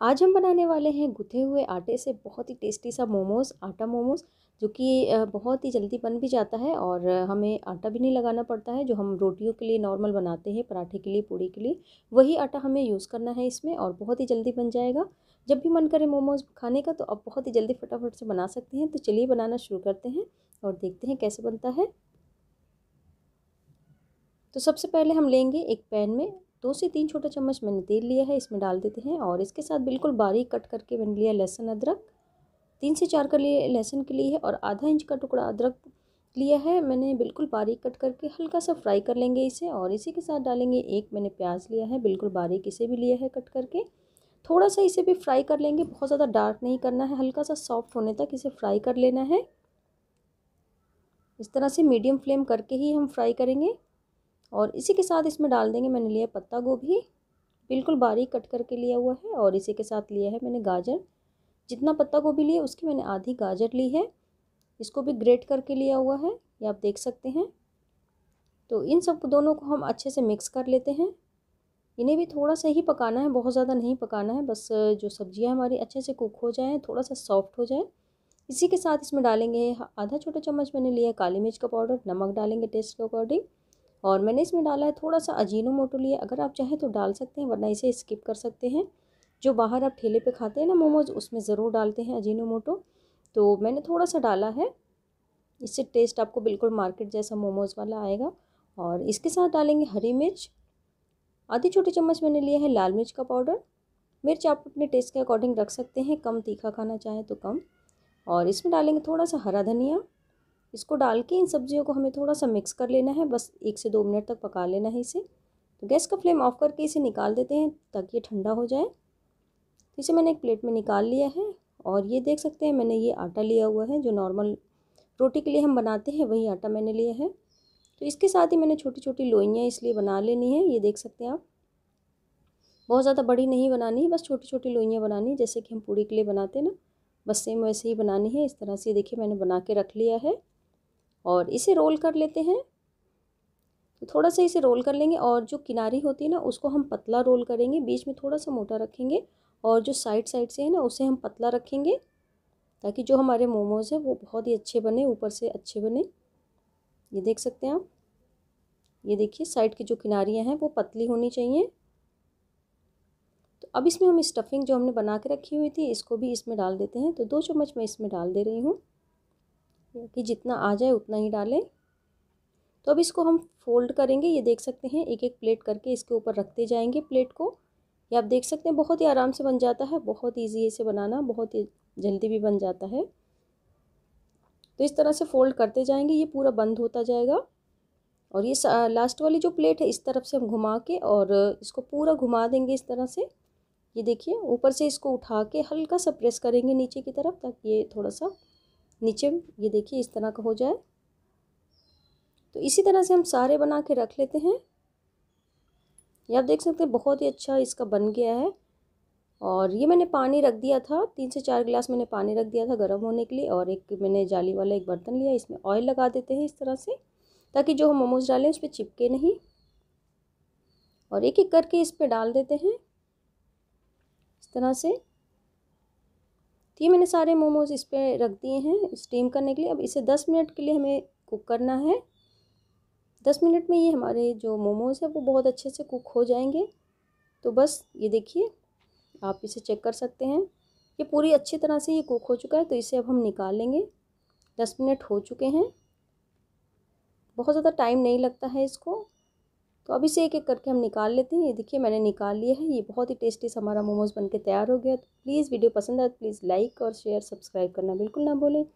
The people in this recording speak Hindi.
आज हम बनाने वाले हैं गुथे हुए आटे से बहुत ही टेस्टी सा मोमोज़ आटा मोमोज़ जो कि बहुत ही जल्दी बन भी जाता है और हमें आटा भी नहीं लगाना पड़ता है जो हम रोटियों के लिए नॉर्मल बनाते हैं पराठे के लिए पूड़ी के लिए वही आटा हमें यूज़ करना है इसमें और बहुत ही जल्दी बन जाएगा जब भी मन करे मोमोज़ खाने का तो आप बहुत ही जल्दी फटाफट से बना सकते हैं तो चलिए बनाना शुरू करते हैं और देखते हैं कैसे बनता है तो सबसे पहले हम लेंगे एक पैन में दो से तीन छोटा चम्मच मैंने तेल लिया है इसमें डाल देते हैं और इसके साथ बिल्कुल बारीक कट करके मैंने लिया लहसुन अदरक तीन से चार कर लिए लहसुन के लिए है और आधा इंच का टुकड़ा अदरक लिया है मैंने बिल्कुल बारीक कट करके हल्का सा फ्राई कर लेंगे इसे और इसी के साथ डालेंगे एक मैंने प्याज लिया है बिल्कुल बारीक इसे भी लिया है कट करके थोड़ा सा इसे भी फ्राई कर लेंगे बहुत ज़्यादा डार्क नहीं करना है हल्का सा सॉफ्ट होने तक इसे फ्राई कर लेना है इस तरह से मीडियम फ्लेम करके ही हम फ्राई करेंगे और इसी के साथ इसमें डाल देंगे मैंने लिया पत्ता गोभी बिल्कुल बारीक कट करके लिया हुआ है और इसी के साथ लिया है मैंने गाजर जितना पत्ता गोभी लिया उसकी मैंने आधी गाजर ली है इसको भी ग्रेट करके लिया हुआ है ये आप देख सकते हैं तो इन सब दोनों को हम अच्छे से मिक्स कर लेते हैं इन्हें भी थोड़ा सा ही पकाना है बहुत ज़्यादा नहीं पकाना है बस जो सब्जियां हमारी अच्छे से कुक हो जाएँ थोड़ा सा सॉफ्ट हो जाए इसी के साथ इसमें डालेंगे आधा छोटा चम्मच मैंने लिया काली मिर्च का पाउडर नमक डालेंगे टेस्ट के अकॉर्डिंग और मैंने इसमें डाला है थोड़ा सा अजीनो मोटो लिया अगर आप चाहें तो डाल सकते हैं वरना इसे स्किप कर सकते हैं जो बाहर आप ठेले पे खाते हैं ना मोमोज़ उसमें ज़रूर डालते हैं अजीनो मोटो तो मैंने थोड़ा सा डाला है इससे टेस्ट आपको बिल्कुल मार्केट जैसा मोमोज़ वाला आएगा और इसके साथ डालेंगे हरी मिर्च आधे छोटे चम्मच मैंने लिया है लाल मिर्च का पाउडर मिर्च आप अपने टेस्ट के अकॉर्डिंग रख सकते हैं कम तीखा खाना चाहें तो कम और इसमें डालेंगे थोड़ा सा हरा धनिया इसको डाल के इन सब्जियों को हमें थोड़ा सा मिक्स कर लेना है बस एक से दो मिनट तक पका लेना है इसे तो गैस का फ्लेम ऑफ करके इसे निकाल देते हैं ताकि ये ठंडा हो जाए तो इसे मैंने एक प्लेट में निकाल लिया है और ये देख सकते हैं मैंने ये आटा लिया हुआ है जो नॉर्मल रोटी के लिए हम बनाते हैं वही आटा मैंने लिया है तो इसके साथ ही मैंने छोटी छोटी लोइयाँ इसलिए बना लेनी है ये देख सकते हैं आप बहुत ज़्यादा बड़ी नहीं बनानी है बस छोटी छोटी लोइयाँ बनानी है जैसे कि हम पूड़ी के लिए बनाते हैं ना बस सेम वैसे ही बनानी है इस तरह से देखिए मैंने बना के रख लिया है और इसे रोल कर लेते हैं तो थोड़ा सा इसे रोल कर लेंगे और जो किनारी होती है ना उसको हम पतला रोल करेंगे बीच में थोड़ा सा मोटा रखेंगे और जो साइड साइड से है ना उसे हम पतला रखेंगे ताकि जो हमारे मोमोज़ हैं वो बहुत ही अच्छे बने ऊपर से अच्छे बने ये देख सकते हैं आप ये देखिए साइड की जो किनारियाँ हैं वो पतली होनी चाहिए तो अब इसमें हम स्टफिंग जो हमने बना के रखी हुई थी इसको भी इसमें डाल देते हैं तो दो चम्मच मैं इसमें डाल दे रही हूँ कि जितना आ जाए उतना ही डालें तो अब इसको हम फोल्ड करेंगे ये देख सकते हैं एक एक प्लेट करके इसके ऊपर रखते जाएंगे प्लेट को ये आप देख सकते हैं बहुत ही आराम से बन जाता है बहुत ईजी इसे बनाना बहुत ही जल्दी भी बन जाता है तो इस तरह से फोल्ड करते जाएंगे ये पूरा बंद होता जाएगा और ये लास्ट वाली जो प्लेट है इस तरफ से हम घुमा के और इसको पूरा घुमा देंगे इस तरह से ये देखिए ऊपर से इसको उठा के हल्का सा प्रेस करेंगे नीचे की तरफ ताकि ये थोड़ा सा नीचे ये देखिए इस तरह का हो जाए तो इसी तरह से हम सारे बना के रख लेते हैं ये आप देख सकते हैं बहुत ही अच्छा इसका बन गया है और ये मैंने पानी रख दिया था तीन से चार गिलास मैंने पानी रख दिया था गर्म होने के लिए और एक मैंने जाली वाला एक बर्तन लिया इसमें ऑयल लगा देते हैं इस तरह से ताकि जो हम मोमोज डालें उस पर चिपके नहीं और एक एक करके इस पर डाल देते हैं इस तरह से तो ये मैंने सारे मोमोज़ इस पर रख दिए हैं स्टीम करने के लिए अब इसे दस मिनट के लिए हमें कुक करना है दस मिनट में ये हमारे जो मोमोज़ हैं वो बहुत अच्छे से कुक हो जाएंगे तो बस ये देखिए आप इसे चेक कर सकते हैं ये पूरी अच्छी तरह से ये कुक हो चुका है तो इसे अब हम निकाल लेंगे दस मिनट हो चुके हैं बहुत ज़्यादा टाइम नहीं लगता है इसको तो अब इसे एक एक करके हम निकाल लेते हैं ये देखिए मैंने निकाल लिया है ये बहुत ही टेस्टी हमारा मोमोज़ बनके तैयार हो गया तो प्लीज़ वीडियो पसंद आए तो प्लीज़ लाइक और शेयर सब्सक्राइब करना बिल्कुल ना भूलें